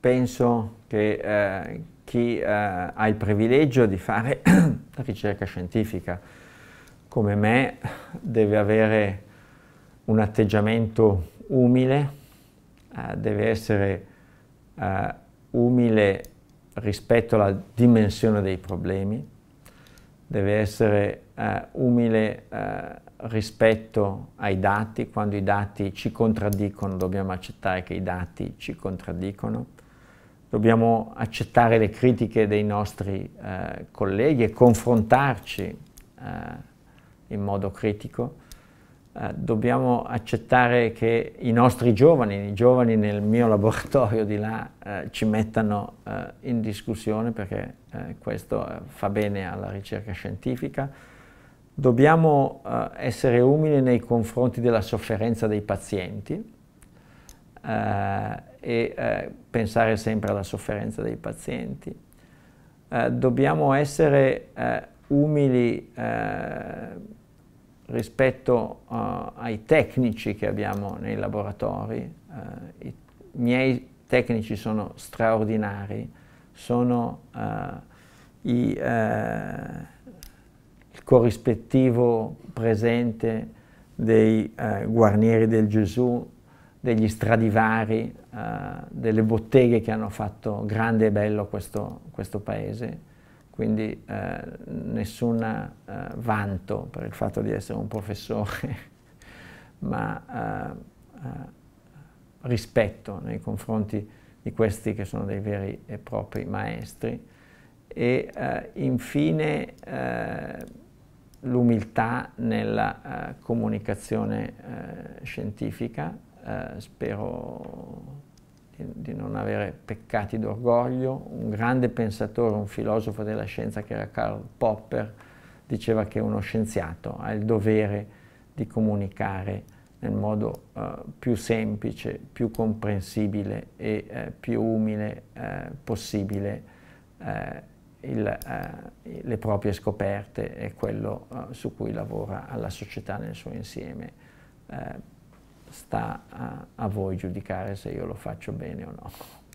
penso che eh, chi eh, ha il privilegio di fare ricerca scientifica come me deve avere un atteggiamento umile, eh, deve essere eh, umile rispetto alla dimensione dei problemi, deve essere eh, umile eh, rispetto ai dati, quando i dati ci contraddicono dobbiamo accettare che i dati ci contraddicono, dobbiamo accettare le critiche dei nostri eh, colleghi e confrontarci eh, in modo critico, eh, dobbiamo accettare che i nostri giovani, i giovani nel mio laboratorio di là, eh, ci mettano eh, in discussione perché eh, questo fa bene alla ricerca scientifica. Dobbiamo essere umili nei confronti della sofferenza dei pazienti, eh, e eh, pensare sempre alla sofferenza dei pazienti. Eh, dobbiamo essere eh, umili eh, rispetto eh, ai tecnici che abbiamo nei laboratori. I miei tecnici sono straordinari, sono i, il corrispettivo presente dei guarnieri del Gesù, degli stradivari, eh, delle botteghe che hanno fatto grande e bello questo, questo paese, quindi eh, nessun eh, vanto per il fatto di essere un professore, ma eh, eh, rispetto nei confronti di questi che sono dei veri e propri maestri e eh, infine eh, l'umiltà nella eh, comunicazione eh, scientifica eh, spero di, di non avere peccati d'orgoglio, un grande pensatore, un filosofo della scienza che era Karl Popper, diceva che uno scienziato ha il dovere di comunicare nel modo eh, più semplice, più comprensibile e eh, più umile eh, possibile eh, il, eh, le proprie scoperte e quello su cui lavora alla società nel suo insieme sta a, a voi giudicare se io lo faccio bene o no.